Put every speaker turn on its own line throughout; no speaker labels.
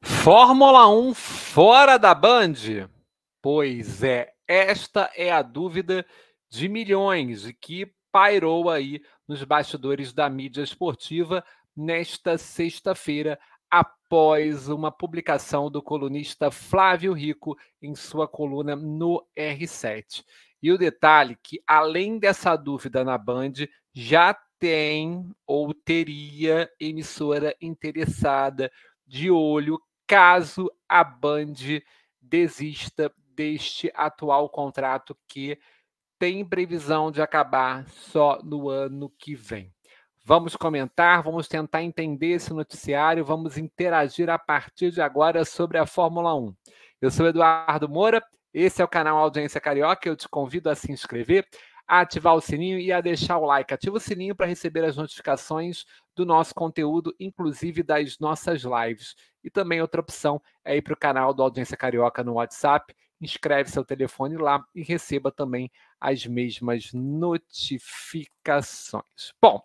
Fórmula 1 fora da Band? Pois é, esta é a dúvida de milhões e que pairou aí nos bastidores da mídia esportiva nesta sexta-feira, após uma publicação do colunista Flávio Rico em sua coluna no R7. E o detalhe que além dessa dúvida na Band, já tem ou teria emissora interessada de olho caso a Band desista deste atual contrato que tem previsão de acabar só no ano que vem. Vamos comentar, vamos tentar entender esse noticiário, vamos interagir a partir de agora sobre a Fórmula 1. Eu sou Eduardo Moura, esse é o canal Audiência Carioca, eu te convido a se inscrever, a ativar o sininho e a deixar o like. Ativa o sininho para receber as notificações do nosso conteúdo, inclusive das nossas lives. E também outra opção é ir para o canal do Audiência Carioca no WhatsApp. Inscreve seu telefone lá e receba também as mesmas notificações. Bom,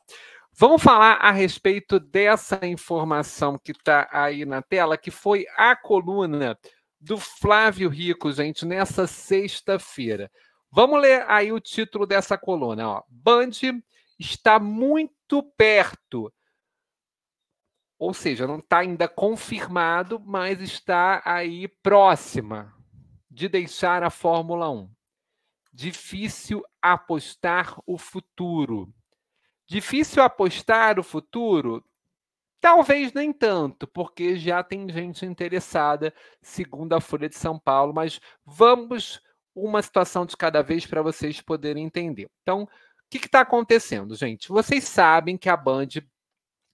Vamos falar a respeito dessa informação que está aí na tela, que foi a coluna do Flávio Rico, gente, nessa sexta-feira. Vamos ler aí o título dessa coluna. Ó. Band está muito perto. Ou seja, não está ainda confirmado, mas está aí próxima de deixar a Fórmula 1. Difícil apostar o futuro. Difícil apostar o futuro? Talvez nem tanto, porque já tem gente interessada, segundo a Folha de São Paulo, mas vamos uma situação de cada vez para vocês poderem entender. Então, o que está acontecendo, gente? Vocês sabem que a Band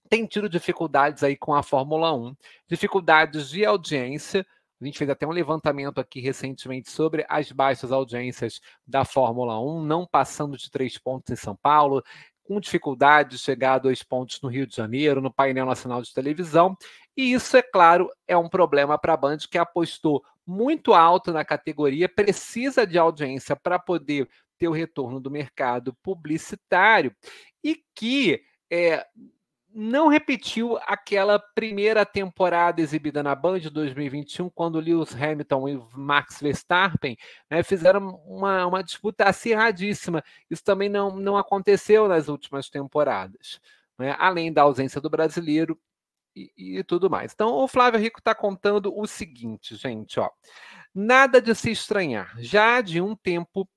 tem tido dificuldades aí com a Fórmula 1, dificuldades de audiência. A gente fez até um levantamento aqui recentemente sobre as baixas audiências da Fórmula 1, não passando de três pontos em São Paulo, com dificuldade de chegar a dois pontos no Rio de Janeiro, no painel nacional de televisão. E isso, é claro, é um problema para a Band que apostou muito alto na categoria, precisa de audiência para poder ter o retorno do mercado publicitário e que é, não repetiu aquela primeira temporada exibida na Band de 2021, quando Lewis Hamilton e Max Verstappen né, fizeram uma, uma disputa acirradíssima. Isso também não, não aconteceu nas últimas temporadas. Né? Além da ausência do brasileiro e, e, tudo mais. Então, o Flávio Rico está contando o seguinte, gente, ó. Nada de se estranhar. Já de um tempo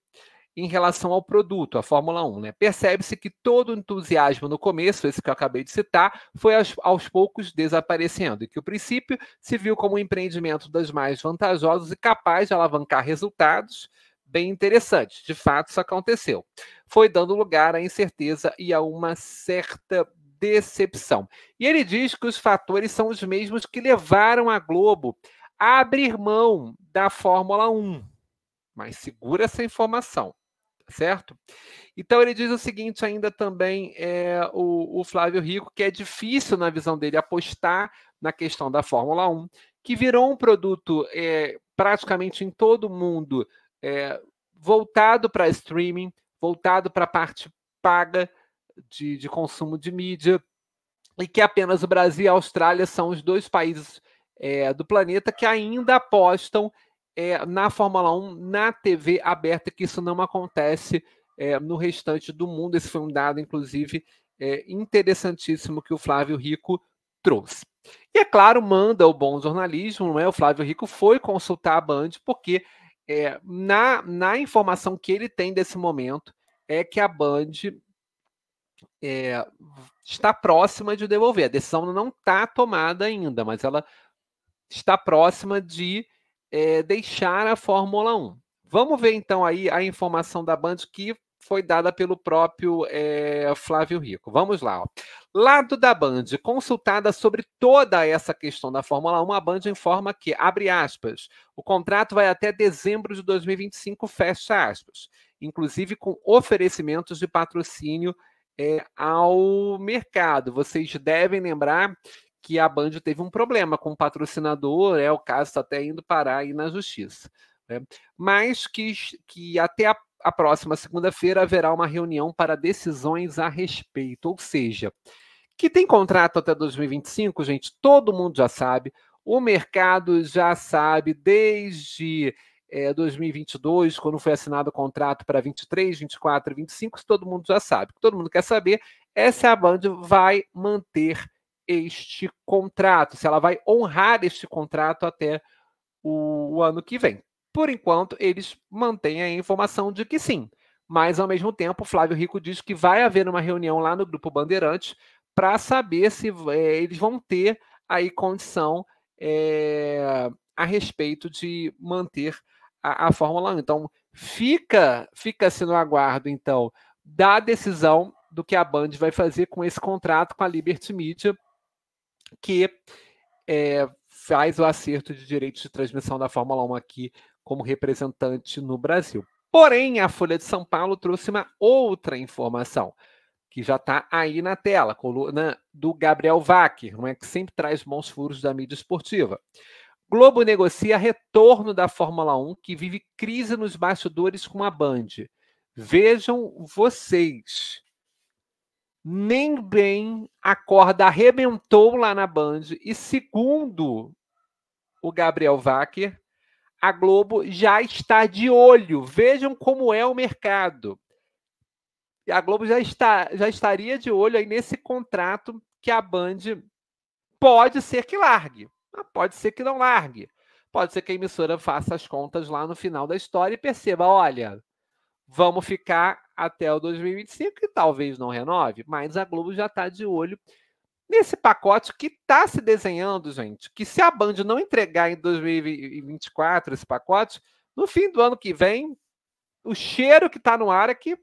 em relação ao produto, a Fórmula 1, né? Percebe-se que todo o entusiasmo no começo, esse que eu acabei de citar, foi aos, aos poucos desaparecendo, e que o princípio se viu como um empreendimento das mais vantajosos e capaz de alavancar resultados bem interessantes. De fato, isso aconteceu. Foi dando lugar à incerteza e a uma certa decepção. E ele diz que os fatores são os mesmos que levaram a Globo a abrir mão da Fórmula 1. Mas segura essa informação, tá certo? Então ele diz o seguinte ainda também é o, o Flávio Rico que é difícil na visão dele apostar na questão da Fórmula 1, que virou um produto é, praticamente em todo mundo é, voltado para streaming, voltado para a parte paga de, de consumo de mídia, e que apenas o Brasil e a Austrália são os dois países é, do planeta que ainda apostam é, na Fórmula 1, na TV aberta, que isso não acontece é, no restante do mundo. Esse foi um dado, inclusive, é, interessantíssimo que o Flávio Rico trouxe. E é claro, manda o bom jornalismo, não é? O Flávio Rico foi consultar a Band, porque é, na, na informação que ele tem desse momento é que a Band é, está próxima de devolver. A decisão não está tomada ainda, mas ela está próxima de é, deixar a Fórmula 1. Vamos ver então aí a informação da Band que foi dada pelo próprio é, Flávio Rico. Vamos lá. Ó. Lado da Band, consultada sobre toda essa questão da Fórmula 1, a Band informa que, abre aspas, o contrato vai até dezembro de 2025, fecha aspas, inclusive com oferecimentos de patrocínio é, ao mercado. Vocês devem lembrar que a Band teve um problema com o patrocinador, é o caso está até indo parar aí na justiça. Né? Mas que, que até a, a próxima segunda-feira haverá uma reunião para decisões a respeito, ou seja, que tem contrato até 2025, gente, todo mundo já sabe, o mercado já sabe desde é, 2022, quando foi assinado o contrato para 23, 24, 25, isso todo mundo já sabe. todo mundo quer saber é se a Band vai manter este contrato, se ela vai honrar este contrato até o, o ano que vem. Por enquanto, eles mantêm a informação de que sim, mas ao mesmo tempo, Flávio Rico diz que vai haver uma reunião lá no Grupo Bandeirantes para saber se é, eles vão ter aí condição é, a respeito de manter a, a Fórmula 1. Então, fica, fica-se assim no aguardo, então, da decisão do que a Band vai fazer com esse contrato com a Liberty Media, que é, faz o acerto de direitos de transmissão da Fórmula 1 aqui como representante no Brasil. Porém, a Folha de São Paulo trouxe uma outra informação, que já está aí na tela, coluna do Gabriel Wacker, não é que sempre traz bons furos da mídia esportiva. Globo negocia retorno da Fórmula 1, que vive crise nos bastidores com a Band. Vejam vocês. Nem bem a corda arrebentou lá na Band. E segundo o Gabriel Wacker, a Globo já está de olho. Vejam como é o mercado. E a Globo já, está, já estaria de olho aí nesse contrato que a Band pode ser que largue. Mas ah, pode ser que não largue. Pode ser que a emissora faça as contas lá no final da história e perceba: olha, vamos ficar até o 2025 e talvez não renove, mas a Globo já está de olho nesse pacote que está se desenhando, gente. Que se a Band não entregar em 2024 esse pacote, no fim do ano que vem, o cheiro que está no ar é que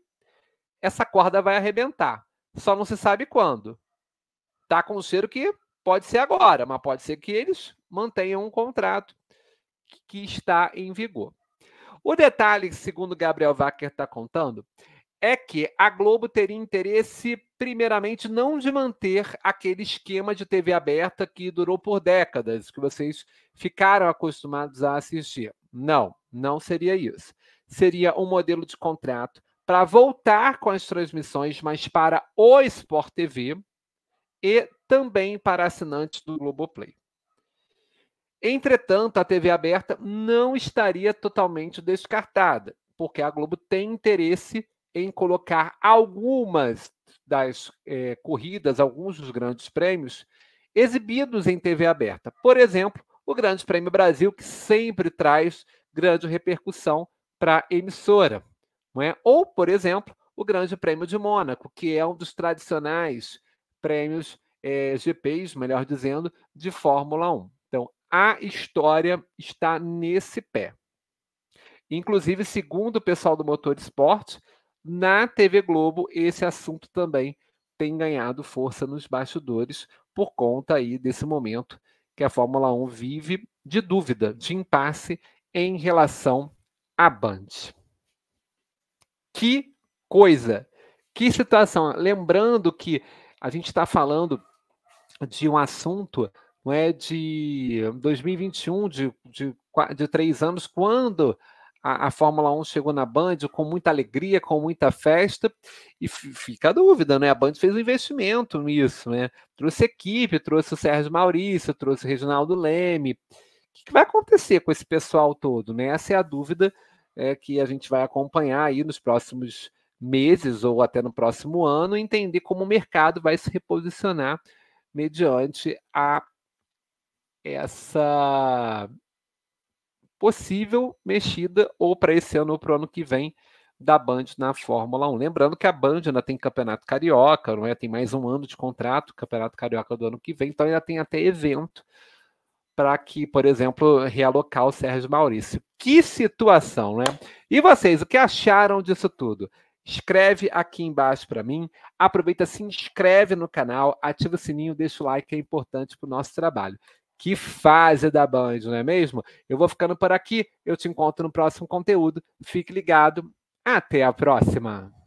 essa corda vai arrebentar. Só não se sabe quando. Tá com um cheiro que Pode ser agora, mas pode ser que eles mantenham um contrato que está em vigor. O detalhe, segundo Gabriel Wacker está contando, é que a Globo teria interesse, primeiramente, não de manter aquele esquema de TV aberta que durou por décadas, que vocês ficaram acostumados a assistir. Não, não seria isso. Seria um modelo de contrato para voltar com as transmissões, mas para o Sport TV, e também para assinantes do Globoplay. Entretanto, a TV aberta não estaria totalmente descartada, porque a Globo tem interesse em colocar algumas das é, corridas, alguns dos grandes prêmios, exibidos em TV aberta. Por exemplo, o Grande Prêmio Brasil, que sempre traz grande repercussão para a emissora. Não é? Ou, por exemplo, o Grande Prêmio de Mônaco, que é um dos tradicionais prêmios é, eh, GPs, melhor dizendo, de Fórmula 1. Então, a história está nesse pé. Inclusive, segundo o pessoal do Motor Esporte, na TV Globo, esse assunto também tem ganhado força nos bastidores por conta aí desse momento que a Fórmula 1 vive de dúvida, de impasse em relação à Band. Que coisa! Que situação! Lembrando que a gente está falando de um assunto não é, de 2021, de, de, de três anos, quando a, a, Fórmula 1 chegou na Band com muita alegria, com muita festa, e fica a dúvida, né? A Band fez um investimento nisso, né? Trouxe equipe, trouxe o Sérgio Maurício, trouxe o Reginaldo Leme. O que, que vai acontecer com esse pessoal todo, né? Essa é a dúvida é, que a gente vai acompanhar aí nos próximos meses ou até no próximo ano, entender como o mercado vai se reposicionar mediante a essa possível mexida ou para esse ano ou para o ano que vem da Band na Fórmula 1. Lembrando que a Band ainda tem Campeonato Carioca, não é? Tem mais um ano de contrato, Campeonato Carioca do ano que vem, então ainda tem até evento para que, por exemplo, realocar o Sérgio Maurício. Que situação, né? E vocês, o que acharam disso tudo? Escreve aqui embaixo para mim. Aproveita, se inscreve no canal, ativa o sininho, deixa o like, que é importante para o nosso trabalho. Que fase da Band, não é mesmo? Eu vou ficando por aqui. Eu te encontro no próximo conteúdo. Fique ligado. Até a próxima.